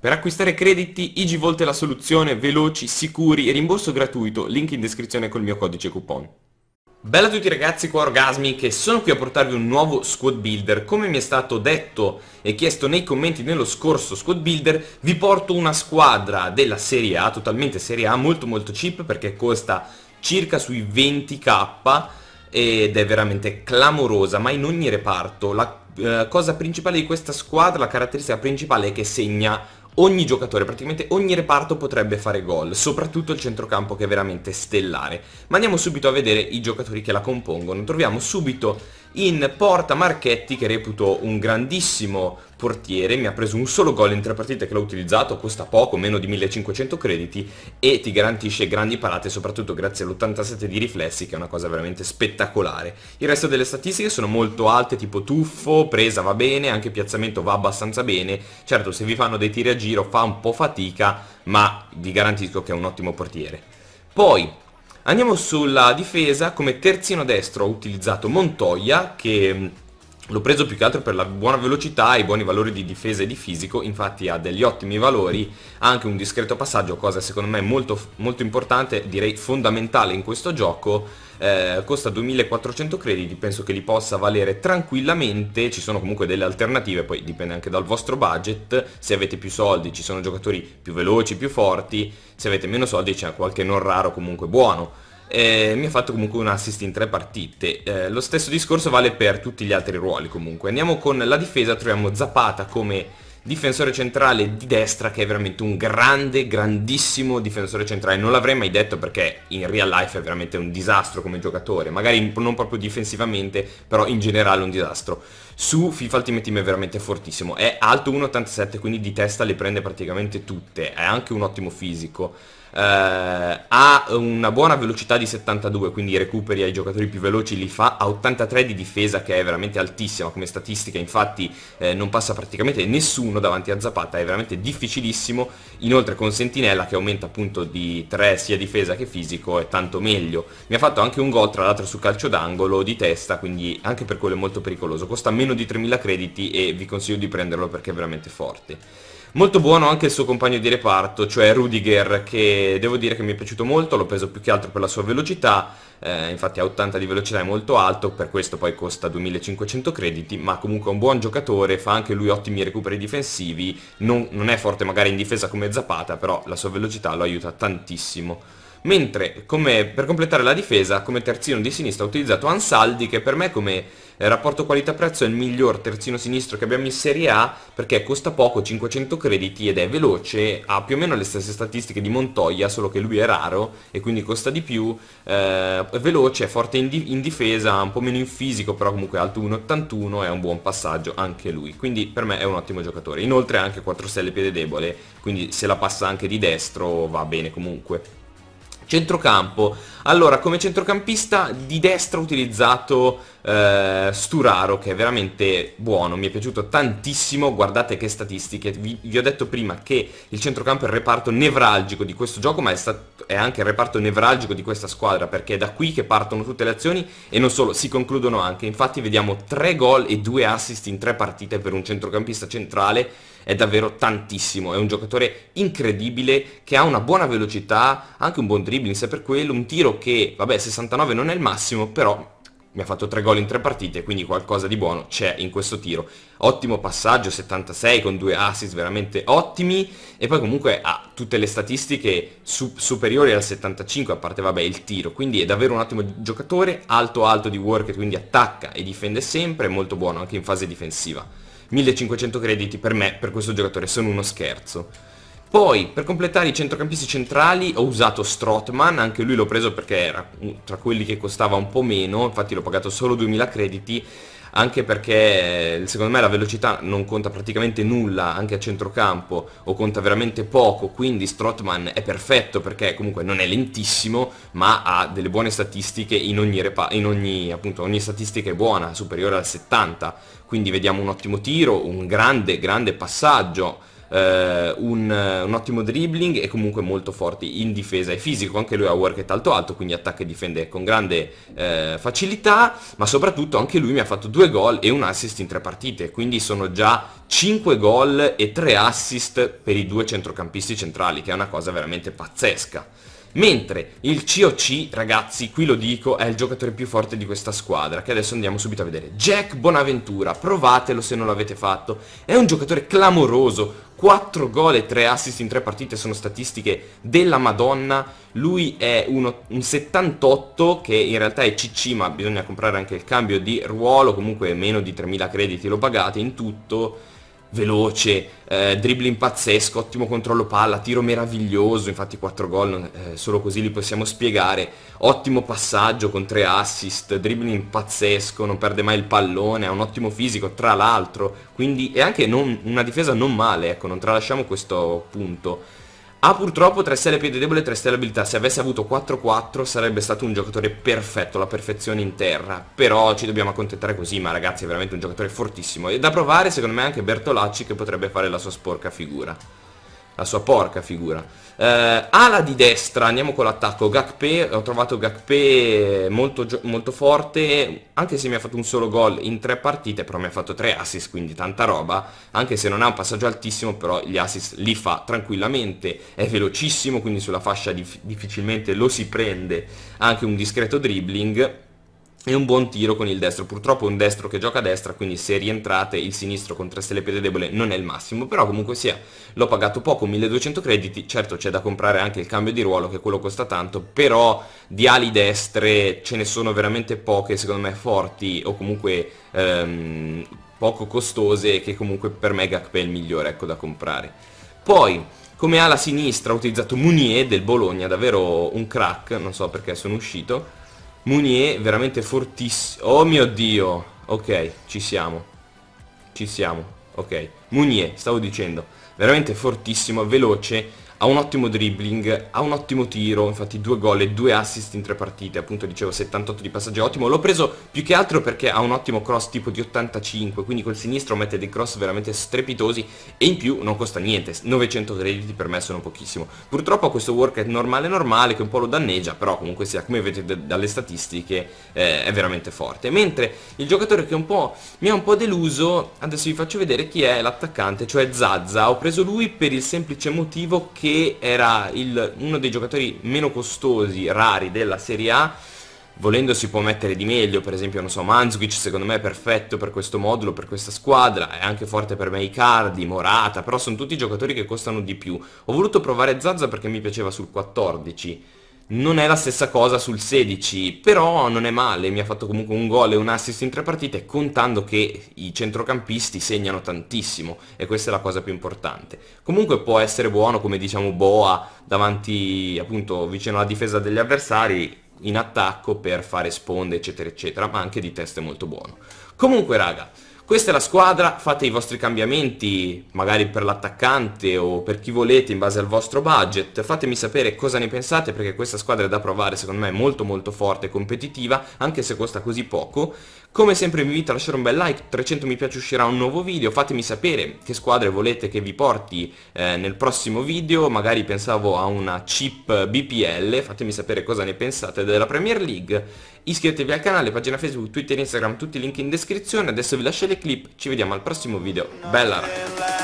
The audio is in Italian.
Per acquistare crediti, Igivolt è la soluzione, veloci, sicuri, e rimborso gratuito, link in descrizione col mio codice coupon. Bella a tutti ragazzi qua Orgasmi che sono qui a portarvi un nuovo squad builder Come mi è stato detto e chiesto nei commenti nello scorso squad builder Vi porto una squadra della serie A, totalmente serie A, molto molto cheap perché costa circa sui 20k ed è veramente clamorosa ma in ogni reparto la eh, cosa principale di questa squadra, la caratteristica principale è che segna ogni giocatore, praticamente ogni reparto potrebbe fare gol, soprattutto il centrocampo che è veramente stellare. Ma andiamo subito a vedere i giocatori che la compongono. Troviamo subito in porta Marchetti che reputo un grandissimo portiere, mi ha preso un solo gol in tre partite che l'ho utilizzato, costa poco, meno di 1500 crediti e ti garantisce grandi parate soprattutto grazie all'87 di riflessi che è una cosa veramente spettacolare. Il resto delle statistiche sono molto alte tipo tuffo, presa va bene, anche piazzamento va abbastanza bene, certo se vi fanno dei tiri a giro fa un po' fatica ma vi garantisco che è un ottimo portiere. Poi andiamo sulla difesa, come terzino destro ho utilizzato Montoya che L'ho preso più che altro per la buona velocità e i buoni valori di difesa e di fisico, infatti ha degli ottimi valori, ha anche un discreto passaggio, cosa secondo me molto, molto importante, direi fondamentale in questo gioco, eh, costa 2400 crediti, penso che li possa valere tranquillamente, ci sono comunque delle alternative, poi dipende anche dal vostro budget, se avete più soldi ci sono giocatori più veloci, più forti, se avete meno soldi c'è qualche non raro comunque buono eh, mi ha fatto comunque un assist in tre partite. Eh, lo stesso discorso vale per tutti gli altri ruoli comunque. Andiamo con la difesa, troviamo Zapata come difensore centrale di destra che è veramente un grande, grandissimo difensore centrale. Non l'avrei mai detto perché in real life è veramente un disastro come giocatore, magari non proprio difensivamente, però in generale un disastro. Su FIFA Ultimate Team è veramente fortissimo, è alto 1,87 quindi di testa le prende praticamente tutte, è anche un ottimo fisico eh, ha una buona velocità di 72, quindi i recuperi ai giocatori più veloci li fa, a 83 di difesa che è veramente altissima come statistica, infatti eh, non passa praticamente nessuno davanti a Zapata, è veramente difficilissimo, inoltre con Sentinella che aumenta appunto di 3 sia difesa che fisico è tanto meglio. Mi ha fatto anche un gol tra l'altro su calcio d'angolo di testa, quindi anche per quello è molto pericoloso, costa meno di 3000 crediti e vi consiglio di prenderlo perché è veramente forte. Molto buono anche il suo compagno di reparto, cioè Rudiger, che devo dire che mi è piaciuto molto, l'ho preso più che altro per la sua velocità, eh, infatti a 80 di velocità è molto alto, per questo poi costa 2500 crediti, ma comunque è un buon giocatore, fa anche lui ottimi recuperi difensivi, non, non è forte magari in difesa come Zapata, però la sua velocità lo aiuta tantissimo mentre come, per completare la difesa come terzino di sinistra ho utilizzato Ansaldi che per me come eh, rapporto qualità-prezzo è il miglior terzino sinistro che abbiamo in Serie A perché costa poco, 500 crediti ed è veloce, ha più o meno le stesse statistiche di Montoya, solo che lui è raro e quindi costa di più, eh, è veloce, è forte in, di in, difesa, un po' meno in fisico, però comunque alto 1,81 è un buon passaggio anche lui, quindi per me è un ottimo giocatore. Inoltre ha anche 4 stelle piede debole, quindi se la passa anche di destro va bene comunque. Centrocampo, allora come centrocampista di destra ho utilizzato eh, Sturaro che è veramente buono, mi è piaciuto tantissimo, guardate che statistiche, vi, vi ho detto prima che il centrocampo è il reparto nevralgico di questo gioco ma è, stato, è anche il reparto nevralgico di questa squadra perché è da qui che partono tutte le azioni e non solo, si concludono anche, infatti vediamo 3 gol e 2 assist in 3 partite per un centrocampista centrale è davvero tantissimo, è un giocatore incredibile che ha una buona velocità, anche un buon dribbling se per quello, un tiro che, vabbè 69 non è il massimo, però mi ha fatto tre gol in tre partite, quindi qualcosa di buono c'è in questo tiro. Ottimo passaggio, 76 con due assist veramente ottimi e poi comunque ha tutte le statistiche su superiori al 75, a parte vabbè il tiro, quindi è davvero un ottimo giocatore, alto alto di work, quindi attacca e difende sempre, molto buono anche in fase difensiva. 1500 crediti per me, per questo giocatore, sono uno scherzo. Poi, per completare i centrocampisti centrali, ho usato Strotman, anche lui l'ho preso perché era tra quelli che costava un po' meno, infatti l'ho pagato solo 2000 crediti, anche perché eh, secondo me la velocità non conta praticamente nulla anche a centrocampo o conta veramente poco, quindi Strotman è perfetto perché comunque non è lentissimo ma ha delle buone statistiche in ogni, in ogni, appunto, ogni statistica è buona, superiore al 70, quindi vediamo un ottimo tiro, un grande, grande passaggio eh, un, un, ottimo dribbling e comunque molto forte in difesa e fisico, anche lui ha work worket alto alto, quindi attacca e difende con grande eh, facilità, ma soprattutto anche lui mi ha fatto due gol e un assist in tre partite, quindi sono già 5 gol e 3 assist per i due centrocampisti centrali, che è una cosa veramente pazzesca. Mentre il COC, ragazzi, qui lo dico, è il giocatore più forte di questa squadra, che adesso andiamo subito a vedere. Jack Bonaventura, provatelo se non l'avete fatto, è un giocatore clamoroso, 4 gol e 3 assist in 3 partite sono statistiche della Madonna, lui è uno, un 78 che in realtà è CC ma bisogna comprare anche il cambio di ruolo, comunque meno di 3000 crediti lo pagate in tutto veloce, eh, dribbling pazzesco, ottimo controllo palla, tiro meraviglioso, infatti 4 gol eh, solo così li possiamo spiegare, ottimo passaggio con 3 assist, dribbling pazzesco, non perde mai il pallone, ha un ottimo fisico tra l'altro, quindi è anche non, una difesa non male, ecco, non tralasciamo questo punto. Ha purtroppo 3 stelle piede debole e 3 stelle abilità. Se avesse avuto 4-4 sarebbe stato un giocatore perfetto, la perfezione in terra. Però ci dobbiamo accontentare così, ma ragazzi è veramente un giocatore fortissimo. E da provare secondo me anche Bertolacci che potrebbe fare la sua sporca figura la sua porca figura. Eh, ala di destra, andiamo con l'attacco, Gakpe, ho trovato Gakpe molto, molto forte, anche se mi ha fatto un solo gol in tre partite, però mi ha fatto tre assist, quindi tanta roba, anche se non ha un passaggio altissimo, però gli assist li fa tranquillamente, è velocissimo, quindi sulla fascia dif difficilmente lo si prende, anche un discreto dribbling, e un buon tiro con il destro. Purtroppo è un destro che gioca a destra, quindi se rientrate il sinistro con 3 stelle piede debole non è il massimo, però comunque sia, l'ho pagato poco, 1200 crediti, certo c'è da comprare anche il cambio di ruolo che quello costa tanto, però di ali destre ce ne sono veramente poche, secondo me forti o comunque ehm, poco costose che comunque per me Gakpe è il migliore ecco, da comprare. Poi come ala sinistra ho utilizzato Munier del Bologna, davvero un crack, non so perché sono uscito, Mounier veramente fortissimo. Oh mio dio. Ok, ci siamo. Ci siamo. Ok. Mounier, stavo dicendo. Veramente fortissimo, veloce ha un ottimo dribbling, ha un ottimo tiro, infatti due gol e due assist in tre partite, appunto dicevo 78 di passaggio, ottimo, l'ho preso più che altro perché ha un ottimo cross tipo di 85, quindi col sinistro mette dei cross veramente strepitosi e in più non costa niente, 900 crediti per me sono pochissimo. Purtroppo ha questo workout normale normale che un po' lo danneggia, però comunque sia, come vedete dalle statistiche, eh, è veramente forte. Mentre il giocatore che un po' mi ha un po' deluso, adesso vi faccio vedere chi è l'attaccante, cioè Zazza, ho preso lui per il semplice motivo che che era il, uno dei giocatori meno costosi, rari della Serie A, volendo si può mettere di meglio, per esempio, non so, Manzukic secondo me è perfetto per questo modulo, per questa squadra, è anche forte per me Icardi, Morata, però sono tutti giocatori che costano di più. Ho voluto provare Zazza perché mi piaceva sul 14, non è la stessa cosa sul 16, però non è male, mi ha fatto comunque un gol e un assist in tre partite, contando che i centrocampisti segnano tantissimo, e questa è la cosa più importante. Comunque può essere buono, come diciamo, Boa davanti, appunto, vicino alla difesa degli avversari, in attacco per fare sponde, eccetera, eccetera, ma anche di testa è molto buono. Comunque, raga... Questa è la squadra, fate i vostri cambiamenti, magari per l'attaccante o per chi volete in base al vostro budget. Fatemi sapere cosa ne pensate perché questa squadra è da provare, secondo me è molto molto forte e competitiva, anche se costa così poco. Come sempre vi invito a lasciare un bel like, 300 mi piace uscirà un nuovo video, fatemi sapere che squadre volete che vi porti eh, nel prossimo video, magari pensavo a una chip BPL, fatemi sapere cosa ne pensate della Premier League, iscrivetevi al canale, pagina Facebook, Twitter, Instagram, tutti i link in descrizione, adesso vi lascio le clip, ci vediamo al prossimo video, bella ragazzi!